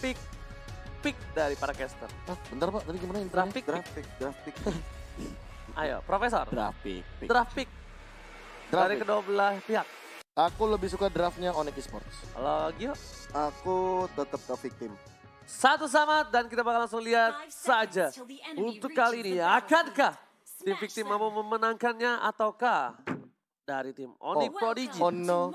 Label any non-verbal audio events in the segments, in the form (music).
Pick, pick dari para caster. Ah, bentar Pak, tadi gimana intinya? Draft (laughs) pick. Draft pick, draft pick. Ayo, Profesor. Draft pick. pick. Draft pick. Draft dari kedua belah pihak. Aku lebih suka draftnya Onyx Sports. Kalau Gio? Aku tetap ke victim. Satu sama dan kita bakal langsung lihat saja. Untuk kali ini, akankah tim victim mau memenangkannya ataukah dari tim Onyx oh, Prodigy? Oh no,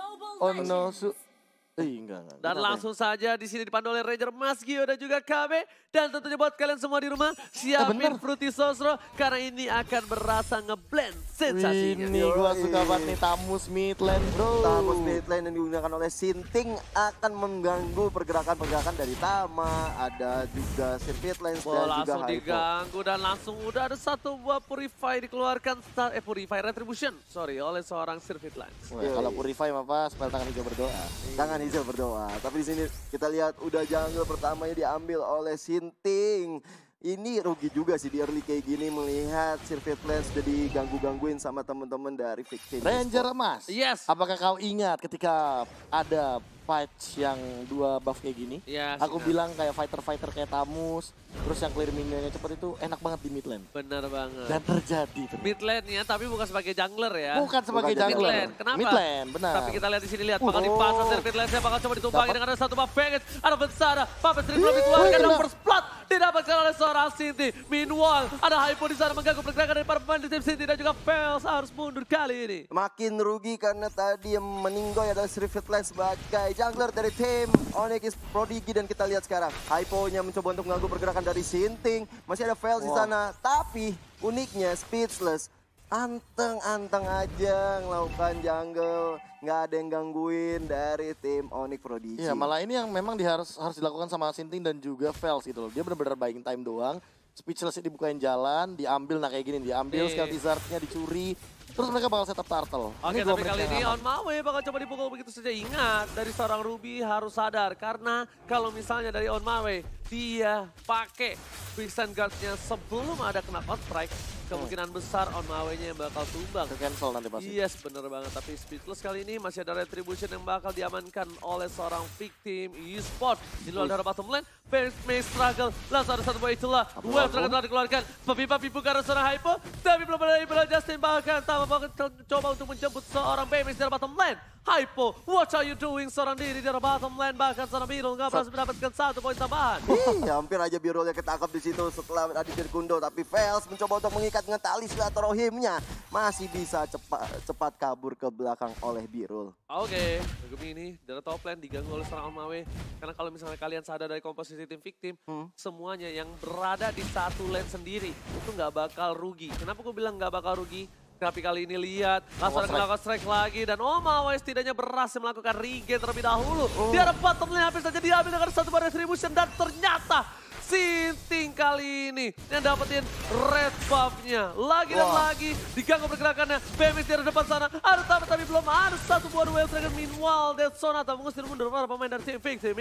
enggak, enggak. Dan Kenapa langsung saja di sini dipandu oleh Ranger Mas Gio dan juga KB. Dan tentunya buat kalian semua di rumah, eh, siapin eh, Fruity Sosro. Karena ini akan berasa ngeblend sensasinya. Ini gue suka banget nih Tamus Midland bro. Tamus Midland yang digunakan oleh Sinting akan mengganggu pergerakan-pergerakan dari Tama. Ada juga Sir Midland dan juga langsung diganggu dan langsung udah ada satu buah Purify dikeluarkan. Star, eh Purify Retribution, sorry, oleh seorang Sir Midland. Kalau Purify apa, spell tangan juga berdoa. Tangan iya. Izel berdoa. Tapi di sini kita lihat udah jungle pertamanya diambil oleh Sinting. Ini rugi juga sih di early kayak gini melihat Sirvet Lens jadi ganggu gangguin sama temen temen dari Victim. Ranger Mas Yes. Apakah kau ingat ketika ada Fight yang dua buff kayak gini. Ya, aku bilang kayak fighter-fighter kayak Tamus, terus yang clear minionnya cepat itu enak banget di mid lane. Bener banget. Dan terjadi. Bener. Mid lane ya, tapi bukan sebagai jungler ya. Bukan sebagai bukan jungler. Mid lane. Kenapa? Mid lane, benar. Tapi kita lihat di sini lihat bakal dipasang dari mid lane, saya bakal coba ditumpangi dengan ada satu buff banget. Ada Bensara, Papa Sri belum dikeluarkan, dan first blood didapatkan oleh seorang Sinti. Meanwhile, ada Hypo di sana mengganggu pergerakan dari para pemain di tim Sinti dan juga Fels harus mundur kali ini. Makin rugi karena tadi yang meninggoy adalah Sri Fitlan sebagai jungler dari tim Onyx Prodigy dan kita lihat sekarang. Hypo-nya mencoba untuk mengganggu pergerakan dari Sinting. Masih ada Fails wow. di sana. Tapi uniknya Speechless anteng-anteng aja ngelakukan jungle, nggak ada yang gangguin dari tim Onyx Prodigy. Iya, malah ini yang memang diharus harus dilakukan sama Sinting dan juga Fels gitu loh. Dia benar-benar buying time doang. Speechless dibukain jalan, diambil nah kayak gini, diambil iya, skill dessertnya iya. dicuri, Terus mereka bakal setup turtle. Oke, okay, tapi kali ya. ini on Mawe bakal coba dipukul begitu saja. Ingat, dari seorang Ruby harus sadar. Karena kalau misalnya dari on Mawe, dia pakai Quicksand Guard-nya sebelum ada kena strike. Hmm. kemungkinan besar on Mawe-nya yang bakal tumbang. Ke cancel nanti pasti. Yes, bener banget. Tapi Speedless kali ini masih ada Retribution yang bakal diamankan oleh seorang victim e-sport. Di luar darah bottom lane, Face May struggle. Langsung ada satu poin itulah. Web Dragon telah dikeluarkan. Pipa Pipu karena seorang Hypo. Tapi belum ada ibadah Justin bahkan Tama banget coba untuk menjemput seorang Baymax dari bottom lane. Hypo, what are you doing seorang diri dari bottom lane bahkan seorang biru nggak berhasil mendapatkan satu poin tambahan. Iya, hampir aja kita ketangkap di situ setelah adi Kundo tapi Fels mencoba untuk mengikat dekat dengan tali silaturahimnya. Masih bisa cepat cepat kabur ke belakang oleh Birul. Oke, okay. Gumi ini dari top lane diganggu oleh serangan Mawe. Karena kalau misalnya kalian sadar dari komposisi tim victim, hmm. semuanya yang berada di satu lane sendiri itu nggak bakal rugi. Kenapa gue bilang nggak bakal rugi? Tapi kali ini lihat, langsung oh, melakukan strike lagi. Dan oh Mawai setidaknya berhasil melakukan regen terlebih dahulu. Oh. Dia ada bottom lane, saja diambil dengan satu baris distribution. Dan ternyata Sinting kali ini yang dapetin red buff-nya. Lagi wow. dan lagi diganggu pergerakannya. Bemis dari depan sana. Ada tapi tapi belum ada satu buah duel Dragon. Meanwhile, Dead Sonata mengusir mundur para pemain dari tim Fix. Ya,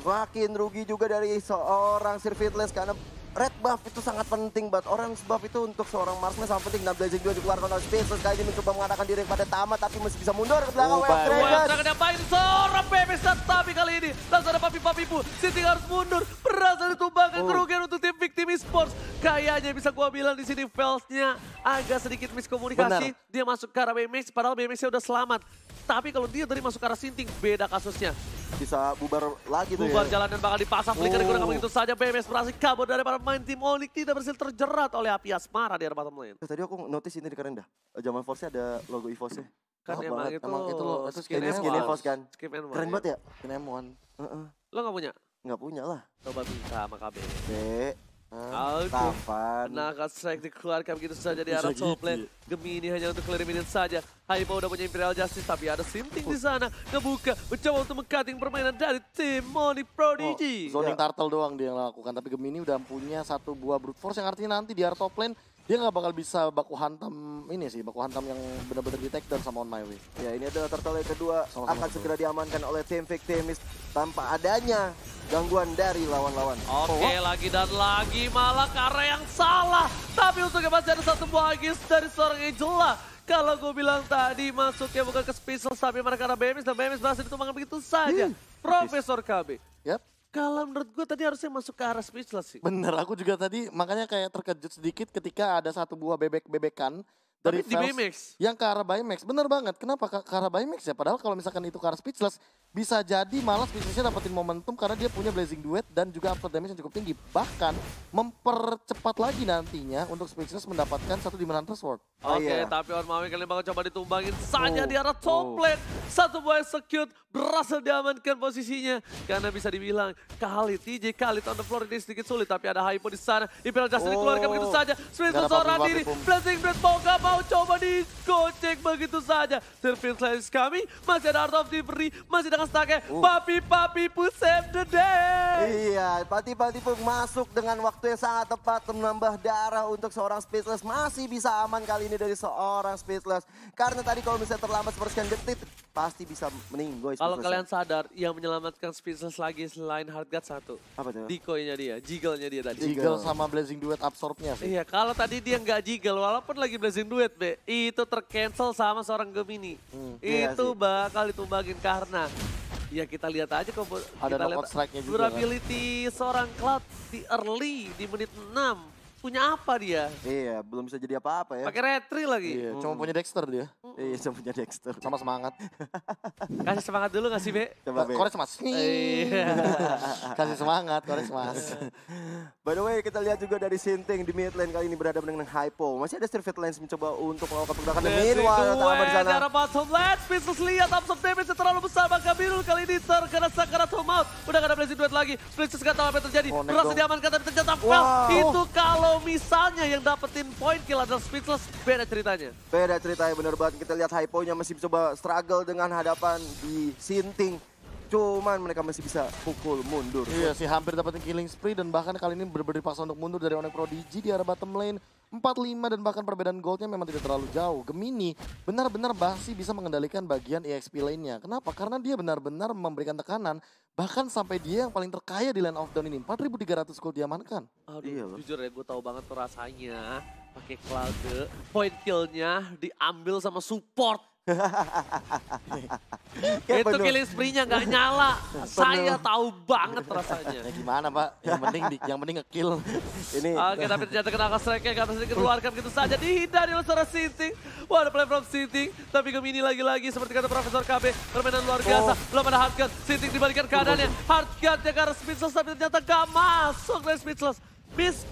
Makin rugi juga dari seorang Sir Fitless karena Red buff itu sangat penting buat orang sebab itu untuk seorang marksman sangat penting. Nah, Blazing juga dikeluarkan oleh Space. Terus kali ini mencoba mengarahkan diri kepada Tama tapi masih bisa mundur ke belakang. Oh, Wave Dragon. yang paling seorang Pemis tapi kali ini langsung ada Papi Papi Bu. Siti harus mundur. Berhasil ditumbangkan oh. kerugian untuk tim Victim Esports. Kayaknya bisa gua bilang di sini failsnya agak sedikit miskomunikasi. Benar. Dia masuk ke arah BMX padahal BMX-nya udah selamat. Tapi kalau dia tadi masuk ke arah Sinting beda kasusnya bisa bubar lagi tuh Bubar ya. jalan dan bakal dipasang flicker oh. kurang begitu saja BMS berhasil kabur dari para pemain tim Onyx tidak berhasil terjerat oleh api asmara di arah bottom lane. Tadi aku notice ini di kerenda. Eh, zaman Force ada logo EVOS-nya. Kan oh, emang itu, emang itu lo, itu skin, skin EVOS kan. Skin Keren banget ya? Skin M1. Uh -uh. Lo gak punya? Gak punya lah. Coba minta sama KB. Dek. Algo Nah, Naga Strike dikeluarkan begitu saja di arah top gitu lane. Ya. Gemini hanya untuk clear minion saja. Haibo udah punya Imperial Justice tapi ada Sinting di sana. Ngebuka, mencoba untuk mengkating permainan dari tim Moni Prodigy. Oh, zoning yeah. Turtle doang dia yang lakukan. Tapi Gemini udah punya satu buah Brute Force yang artinya nanti di arah top lane dia nggak bakal bisa baku hantam ini sih baku hantam yang benar-benar di take down sama on my way ya ini adalah turtle yang kedua sama -sama akan segera diamankan oleh tim fake Victimis tanpa adanya gangguan dari lawan-lawan oke okay, oh. lagi dan lagi malah karena yang salah tapi untuk masih ada satu buah agis dari seorang Angela kalau gue bilang tadi masuknya bukan ke special tapi mereka karena BMS dan BMS masih ditumbangkan begitu saja hmm. Profesor KB yep. Kalau menurut gue tadi harusnya masuk ke arah speechless sih. Bener, aku juga tadi makanya kayak terkejut sedikit ketika ada satu buah bebek-bebekan dari Tapi di BMX. Yang ke arah Baymax. Bener banget. Kenapa ke, arah Baymax ya? Padahal kalau misalkan itu ke arah Speechless, bisa jadi malas Speechlessnya dapetin momentum karena dia punya Blazing Duet dan juga after damage yang cukup tinggi. Bahkan mempercepat lagi nantinya untuk Speechless mendapatkan satu dimana Hunter Sword. Oke, okay, oh, yeah. tapi on Mami kali bakal coba ditumbangin Sanya oh, di arah top oh. lane. Satu buah execute berhasil diamankan posisinya. Karena bisa dibilang kali TJ kali on the floor ini sedikit sulit. Tapi ada Hypo di sana. Imperial Justin oh. dikeluarkan begitu oh. saja. Speechless seorang diri. Blazing Duet mau gak mau Wow, coba gocek begitu saja. Service lines kami, masih ada Art of Delivery, masih dengan stake. Ya. Oh. Papi, papi, pun the day. Iya, pati-pati pun masuk dengan waktu yang sangat tepat. Menambah darah untuk seorang speechless. Masih bisa aman kali ini dari seorang speechless. Karena tadi kalau misalnya terlambat sepersekian detik, pasti bisa gue. Kalau kalian sadar, yang menyelamatkan Speechless lagi selain Hardguard satu. Apa itu? Decoy-nya dia, jiggle-nya dia tadi. Jiggle, sama Blazing Duet absorbnya sih. Iya, kalau tadi dia nggak jiggle, walaupun lagi Blazing Duet, Be, itu tercancel sama seorang Gemini. Hmm, iya itu iya bakal ditumbangin karena Ya kita lihat aja kok. Ada kita lihat durability juga, kan? seorang Cloud di early di menit 6 punya apa dia? Iya, belum bisa jadi apa-apa ya. Pakai retri lagi. Iya, hmm. cuma punya Dexter dia. Hmm. Iya, cuma punya Dexter. Sama semangat. Kasih semangat dulu gak sih, Be? Coba, Be. Kores mas. Iya. (laughs) Kasih semangat, kores mas. By the way, kita lihat juga dari Sinting di mid lane kali ini berada dengan Hypo. Masih ada Street Lens mencoba untuk melakukan pergerakan. Meanwhile, tambah di sana. Dari Tom Lens. Pisus lihat absorb damage terlalu besar. Maka Birul kali ini terkena sakarat home out. Udah gak ada Blazing duet lagi. Blazing gak tahu apa yang terjadi. Merasa oh, diamankan tapi ternyata fell. Itu kalau kalau misalnya yang dapetin point kill adalah Speechless, beda ceritanya. Beda ceritanya, bener banget. Kita lihat Hypo-nya masih coba struggle dengan hadapan di Sinting. Cuman mereka masih bisa pukul mundur. Iya sih, hampir dapetin killing spree dan bahkan kali ini benar-benar dipaksa untuk mundur dari Onek Prodigy di arah bottom lane. 45 dan bahkan perbedaan goldnya memang tidak terlalu jauh. Gemini benar-benar masih bisa mengendalikan bagian EXP lainnya. Kenapa? Karena dia benar-benar memberikan tekanan Bahkan sampai dia yang paling terkaya di Land of Dawn ini 4.300 gold diamankan. Aduh, iya jujur ya gue tahu banget rasanya pakai Cloud, point killnya diambil sama support (laughs) itu killing spree-nya nggak nyala. Saya tahu banget rasanya. Ya gimana Pak? Yang penting di, yang penting ngekill. Ini. Oke, tapi ternyata kena strike-nya karena sedikit keluarkan gitu saja. Dihindari oleh seorang Sinting. Wah, ada play from Sinting. Tapi Gemini lagi-lagi seperti kata Profesor KB. Permainan luar biasa. Oh. Belum ada hardgun. Sinting dibalikan keadaannya. Hardgunnya karena speechless tapi ternyata gak masuk dari speechless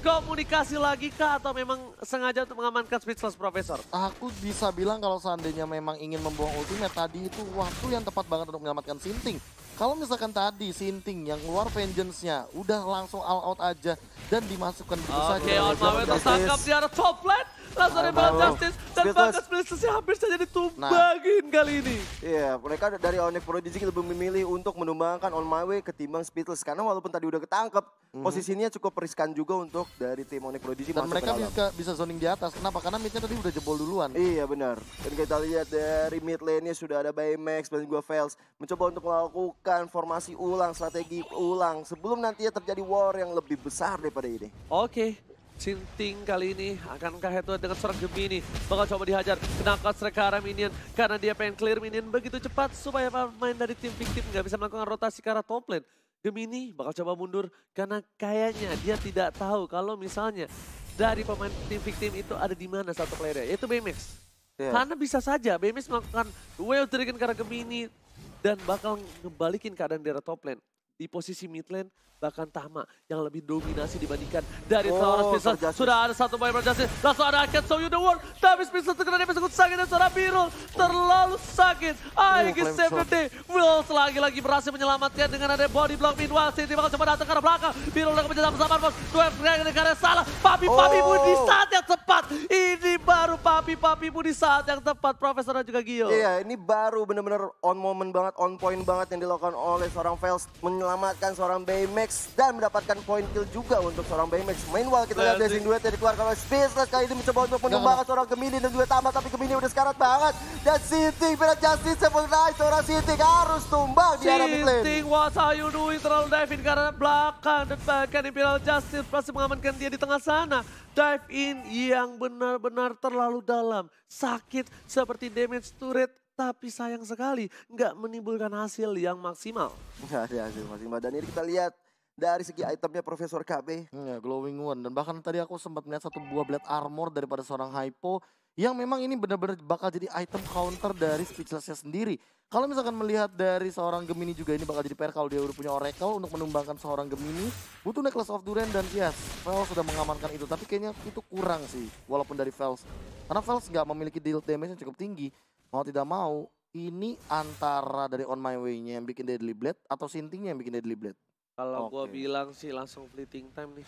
komunikasi lagi kah atau memang sengaja untuk mengamankan Speechless Profesor? Aku bisa bilang kalau seandainya memang ingin membuang ultimate tadi itu waktu yang tepat banget untuk menyelamatkan Sinting. Kalau misalkan tadi Sinting yang keluar vengeance-nya udah langsung all out aja dan dimasukkan begitu okay, saja. Oke, on my way tertangkap di arah top lane. Langsung banget justice dan bagas Blistesnya hampir saja nah. ditumbangin nah, kali ini. Iya, yeah, mereka dari Onyx Prodigy lebih memilih untuk menumbangkan On My Way ketimbang Speedless. Karena walaupun tadi udah ketangkep, mm -hmm. posisinya cukup riskan juga untuk dari tim Onyx Prodigy dan mereka bisa, bisa zoning di atas. Kenapa? Karena midnya tadi udah jebol duluan. Iya, benar. Dan kita lihat dari mid lane-nya sudah ada Baymax dan juga Fails. Mencoba untuk melakukan formasi ulang, strategi ulang. Sebelum nantinya terjadi war yang lebih besar daripada ini. Oke. Okay. Cinting kali ini. Akankah head to head dengan seorang Gemini? Bakal coba dihajar. Kena ke sekarang minion. Karena dia pengen clear minion begitu cepat. Supaya pemain dari tim victim nggak bisa melakukan rotasi ke arah top lane. Gemini bakal coba mundur karena kayaknya dia tidak tahu kalau misalnya dari pemain tim victim itu ada di mana satu player yaitu BMX. Yeah. Karena bisa saja BMX melakukan wave trigger arah Gemini dan bakal ngebalikin keadaan di arah top lane di posisi mid lane bahkan Tama yang lebih dominasi dibandingkan dari oh, seorang Spencer. Sudah ada satu poin Justice, langsung ada Aket show You The World. Tapi Spencer terkena dia sakit dan seorang oh. terlalu sakit. Aiki oh, Safety Wills lagi-lagi berhasil menyelamatkan dengan ada body block. Meanwhile, City bakal coba datang ke arah belakang. lagi dengan mencetak bersama bos. Dua dengan karena salah. Papi Papi oh. di saat yang tepat. Ini baru Papi Papi di saat yang tepat. Profesor dan juga Gio. Iya, ini baru benar-benar on moment banget, on point banget yang dilakukan oleh seorang Fels menyelamatkan seorang Baymax dan mendapatkan point kill juga untuk seorang Baymax. Meanwhile kita lihat Blazing Duet yang dikeluarkan oleh Spaceless kali ini mencoba untuk menumbangkan seorang Gemini dan juga Tama tapi Gemini udah sekarat banget. Dan Sinting pada Justice Seven Night, seorang Sinting harus tumbang di arah mid lane. Sinting, what are you doing? Terlalu diving karena belakang dan bahkan Imperial Justice pasti mengamankan dia di tengah sana. Dive in yang benar-benar terlalu dalam. Sakit seperti damage turret tapi sayang sekali nggak menimbulkan hasil yang maksimal. Nggak ada iya, iya, hasil maksimal. Dan ini kita lihat dari segi itemnya Profesor KB. Ya, glowing one. Dan bahkan tadi aku sempat melihat satu buah blade armor daripada seorang Hypo. Yang memang ini benar-benar bakal jadi item counter dari Speechlessnya sendiri. Kalau misalkan melihat dari seorang Gemini juga ini bakal jadi PR kalau dia udah punya Oracle untuk menumbangkan seorang Gemini. Butuh Necklace of Durian dan yes, Vels sudah mengamankan itu. Tapi kayaknya itu kurang sih walaupun dari Vels. Karena Vels nggak memiliki deal damage yang cukup tinggi mau tidak mau ini antara dari on my way-nya yang bikin deadly blade atau sintingnya yang bikin deadly blade? Kalau okay. gua bilang sih langsung fleeting time nih.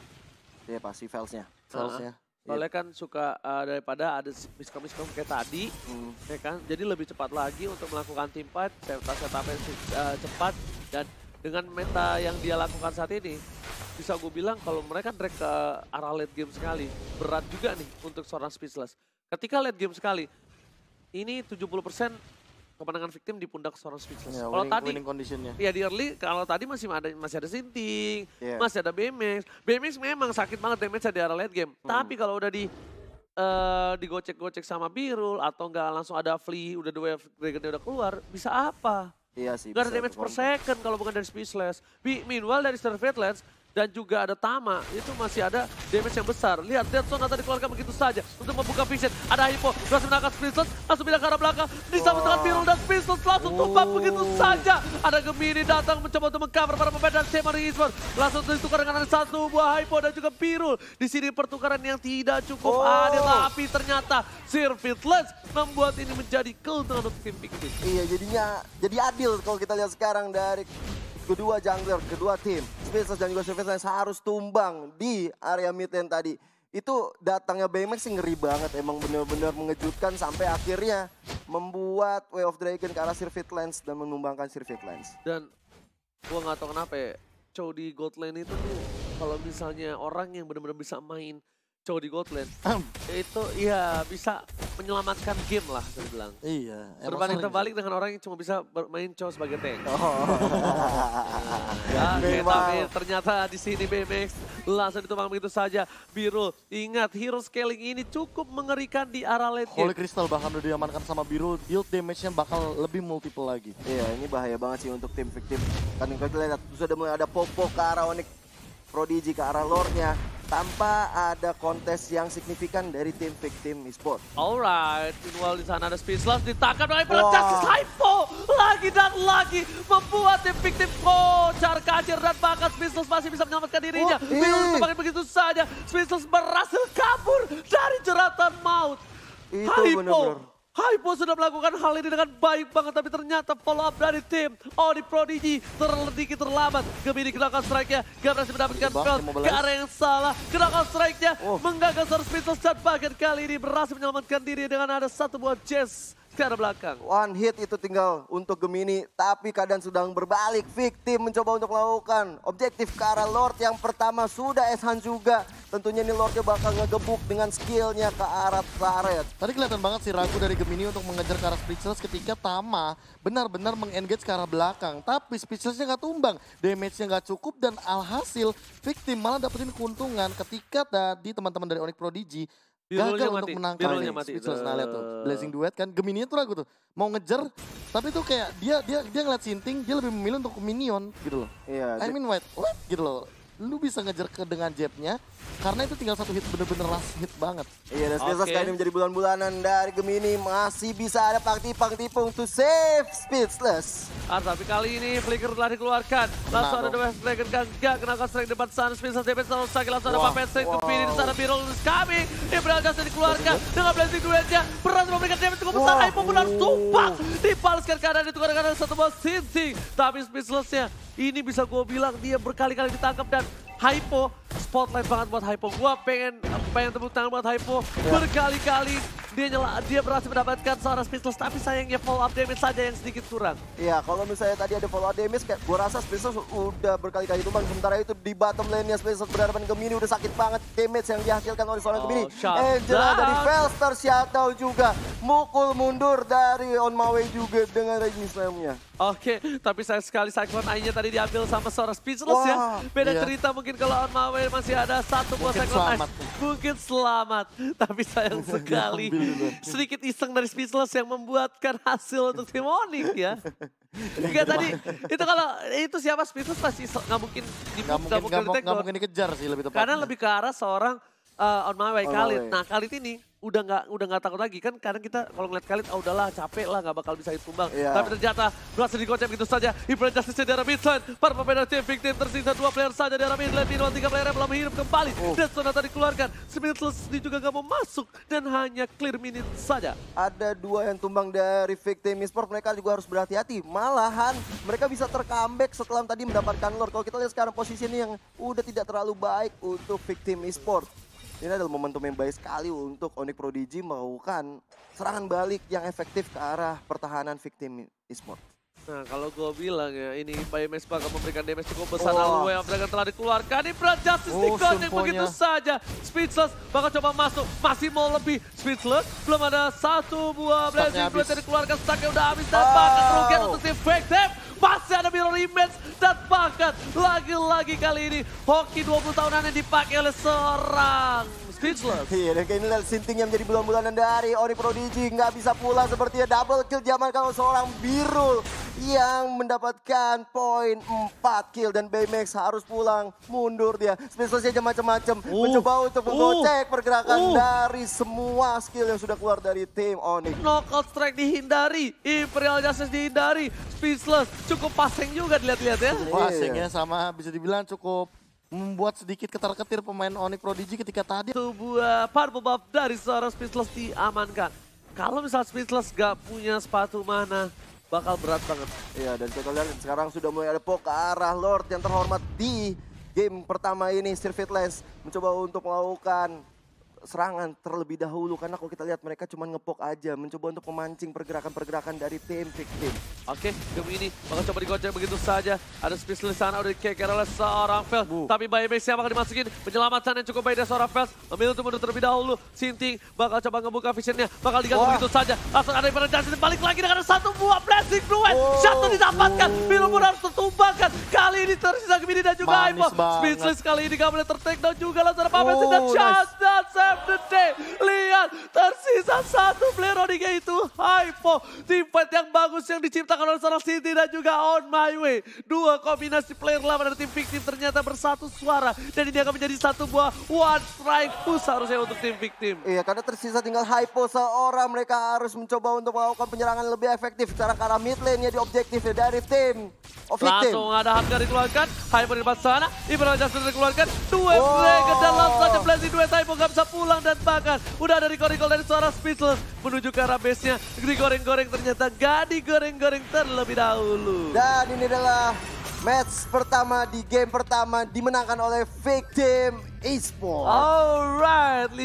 Ya yeah, pasti failsnya, failsnya. Uh -huh. Soalnya yeah. kan suka uh, daripada ada miskom miskom kayak tadi, hmm. ya kan. Jadi lebih cepat lagi untuk melakukan team fight, serta setup yang uh, eh, eh, cepat dan dengan meta yang dia lakukan saat ini, bisa gue bilang kalau mereka drag ke arah late game sekali, berat juga nih untuk seorang speechless. Ketika late game sekali, ini 70% kemenangan victim di pundak seorang Speechless. Yeah, kalau tadi Ya di early kalau tadi masih ada masih ada Sinting, yeah. masih ada BMX. BMX memang sakit banget damage di arah late game. Hmm. Tapi kalau udah di uh, digocek-gocek sama Birul atau enggak langsung ada Flea udah dua Dragon udah keluar, bisa apa? Iya sih. Gak ada damage per second kalau bukan dari Speechless. Meanwhile dari Star Lens dan juga ada Tama, itu masih ada damage yang besar. Lihat, Deadson tadi dikeluarkan begitu saja untuk membuka vision. Ada Hippo. berhasil menangkap Princess, langsung pindah ke arah belakang. Disambut dengan Pirul dan Princess langsung tumpah oh. begitu saja. Ada Gemini datang mencoba untuk mengcover para pemain dan Semari Esports. Langsung ditukar dengan satu buah Hippo dan juga Pirul. Di sini pertukaran yang tidak cukup oh. adil, tapi ternyata Sir Fitless membuat ini menjadi keuntungan untuk tim Pixie. Iya, jadinya jadi adil kalau kita lihat sekarang dari kedua jungler, kedua tim, Spacers dan juga Surface harus tumbang di area mid lane tadi. Itu datangnya BMX sih ngeri banget, emang benar-benar mengejutkan sampai akhirnya membuat Way of Dragon ke arah Sirvit Lens dan mengembangkan Sirvit Lens. Dan gua gak tau kenapa ya, Chow di gold lane itu tuh kalau misalnya orang yang benar-benar bisa main Chow di gold lane, itu ya bisa menyelamatkan game lah saya bilang. Iya. Berbanding terbalik dengan orang yang cuma bisa bermain cow sebagai tank. Oh. (laughs) ya, tapi iya, iya, ternyata di sini BMX langsung ditumpang begitu saja. Biru, ingat hero scaling ini cukup mengerikan di arah late game. Holy Crystal bahkan udah diamankan sama Biru, build damage-nya bakal lebih multiple lagi. Iya, ini bahaya banget sih untuk tim victim. Kan kita lihat sudah mulai ada Popo ke arah Onyx Prodigy ke arah Lordnya tanpa ada kontes yang signifikan dari tim victim e-sport. Alright, well di sana ada speed slash ditangkap oleh pelecat wow. Saipo lagi dan lagi membuat tim victim kocar kacir dan bahkan speed slash masih bisa menyelamatkan dirinya. Oh, semakin begitu saja, speed slash berhasil kabur dari jeratan maut. Itu benar Hypo sudah melakukan hal ini dengan baik banget tapi ternyata follow up dari tim Odi Prodigy terlebih terlambat. Gemini kenalkan strike-nya gak berhasil mendapatkan belt, ke arah yang salah. Kenalkan strike-nya oh. menggagal servis pistol bagian kali ini berhasil menyelamatkan diri dengan ada satu buah Jazz ke arah belakang. One hit itu tinggal untuk Gemini, tapi keadaan sedang berbalik. Victim mencoba untuk melakukan objektif ke arah Lord yang pertama sudah Eshan juga. Tentunya ini Lordnya bakal ngegebuk dengan skillnya ke arah Taret. Tadi kelihatan banget sih ragu dari Gemini untuk mengejar ke arah Speechless ketika Tama benar-benar mengengage ke arah belakang. Tapi Speechlessnya nggak tumbang, damage-nya nggak cukup dan alhasil Victim malah dapetin keuntungan ketika tadi teman-teman dari Onyx Prodigy Gagal untuk mati. menangkal ini. Speechless nah lihat tuh. Blazing Duet kan. Gemini tuh lagu tuh. Mau ngejar. Tapi tuh kayak dia dia dia ngeliat sinting. Dia lebih memilih untuk minion gitu loh. Iya. I mean white. What? Gitu loh lu bisa ngejar ke dengan jabnya karena itu tinggal satu hit bener-bener last hit banget. Iya, dan Spinsa sekali ini menjadi bulan-bulanan dari Gemini masih bisa ada pangti-pangtipung to save speedless. Ah, tapi kali ini Flicker telah dikeluarkan. Langsung ada dua flicker kan gak kenakan strike depan sana speedless. DPS langsung sakit langsung ada Puppet strike ke Gemini sana sana lulus kami. Ibral Gas dikeluarkan dengan Blazing duetnya. Berhasil memberikan damage cukup besar. Ayo pun tumpang tumpak. karena ditukar itu karena satu bos Sinting. Tapi Speechlessnya ini bisa gue bilang dia berkali-kali ditangkap dan Hypo, spotlight banget buat Hypo. gue pengen pengen tepuk tangan buat Hypo. Iya. Berkali-kali dia nyala, dia berhasil mendapatkan seorang Spitzels, tapi sayangnya follow up damage saja yang sedikit kurang. Iya, kalau misalnya tadi ada follow up damage, kayak gua rasa Spitzels udah berkali-kali tumbang. Sementara itu di bottom lane-nya Spitzels berhadapan Gemini udah sakit banget damage yang dihasilkan oleh seorang oh, Gemini. Angela down. dari Felster, Shadow juga mukul mundur dari On My Way juga dengan Raging Slam-nya. Oke, tapi sayang sekali Cyclone eye tadi diambil sama seorang Speechless wow, ya. Beda iya. cerita mungkin kalau On My Way masih ada satu buah Cyclone selamat. Eye. Mungkin selamat. Tapi sayang (laughs) sekali sedikit iseng dari Speechless yang membuatkan hasil untuk tim Onyx ya. (laughs) Enggak tadi itu kalau itu siapa Speechless pasti nggak mungkin nggak mungkin, mungkin, mungkin dikejar sih lebih tepatnya. Karena lebih ke arah seorang uh, On My Way Khalid. Nah Khalid ini udah nggak udah nggak takut lagi kan karena kita kalau ngeliat kalian ah udahlah capek lah nggak bakal bisa tumbang yeah. tapi ternyata berhasil dikocok gitu saja Ibrahim Justice di arah midland para pemain tim victim tersisa dua player saja di arah midland Dino tiga player yang belum hidup kembali oh. dan Sonata dikeluarkan Smith ini juga nggak mau masuk dan hanya clear minute saja ada dua yang tumbang dari victim Misport mereka juga harus berhati-hati malahan mereka bisa terkambek setelah tadi mendapatkan lord kalau kita lihat sekarang posisi ini yang udah tidak terlalu baik untuk victim Misport ini adalah momentum yang baik sekali untuk Onyx Prodigy melakukan serangan balik yang efektif ke arah pertahanan victim esports. Nah, kalau gue bilang ya, ini Bayi Mespa akan memberikan damage cukup besar. Oh. Lalu yang Dragon telah dikeluarkan. Ini berat Justice oh, yang begitu saja. Speechless bakal coba masuk. Masih mau lebih. Speechless belum ada satu buah Blazing Blade yang dikeluarkan. Stucknya udah habis dan oh. bahkan kerugian untuk tim Fake Masih ada mirror image dan bahkan lagi-lagi kali ini Hoki 20 tahunan yang dipakai oleh serang. Speechless. Iya, dan ini sinting yang menjadi bulan-bulanan dari Oni Prodigy. Nggak bisa pula sepertinya double kill diamankan oleh seorang Birul yang mendapatkan poin 4 kill. Dan Baymax harus pulang, mundur dia. Speechlessnya aja macam-macam. Uh, Mencoba untuk mengecek uh, pergerakan uh. dari semua skill yang sudah keluar dari tim Oni. Knockout strike dihindari, Imperial Justice dihindari, Speechless. Cukup passing juga dilihat-lihat ya. Pasengnya sama bisa dibilang cukup membuat sedikit ketar-ketir pemain Onyx Prodigy ketika tadi. sebuah purple buff dari seorang Speechless diamankan. Kalau misal Speechless gak punya sepatu mana, bakal berat banget. Iya, dan kita lihat sekarang sudah mulai ada pok ke arah Lord yang terhormat di game pertama ini. Sir Fitless mencoba untuk melakukan serangan terlebih dahulu karena kalau kita lihat mereka cuma ngepok aja mencoba untuk memancing pergerakan-pergerakan dari tim victim. Oke, okay, game ini bakal coba digocek begitu saja. Ada space di sana udah dikeker oleh seorang Fel. Uh. Tapi Bayi siapa akan dimasukin penyelamatan yang cukup baik dari seorang Fel. Memilih untuk mundur terlebih dahulu. Sinting bakal coba ngebuka visionnya, bakal diganggu begitu saja. Langsung ada Ibarat balik lagi dengan satu buah blessing blue. Oh. Satu didapatkan, Biru pun harus tertumbangkan. Kali ini tersisa Gemini dan juga Ivo. Speechless kali ini gak boleh tertake down juga. Langsung ada Pamesin dan oh, Chance of the Lihat tersisa satu player Odiga itu Hypo. Timpet yang bagus yang diciptakan oleh seorang City dan juga On My Way. Dua kombinasi player lama dari tim Victim ternyata bersatu suara. Dan ini akan menjadi satu buah one strike push harusnya untuk tim Victim. Iya karena tersisa tinggal Hypo seorang mereka harus mencoba untuk melakukan penyerangan lebih efektif. Secara karena mid lane-nya di objektif dari tim. Langsung ada harga dikeluarkan. Hypo di depan sana. Ibrahim Justin dikeluarkan. dua oh. Dragon dan langsung ada Blazing duet Hypo gak bisa pulang ulang dan makan. Udah ada Rico-Rico dari suara Speechless menuju ke arah base-nya. Digoreng-goreng ternyata gak digoreng-goreng terlebih dahulu. Dan ini adalah match pertama di game pertama dimenangkan oleh Victim Esports. Alright, lihat.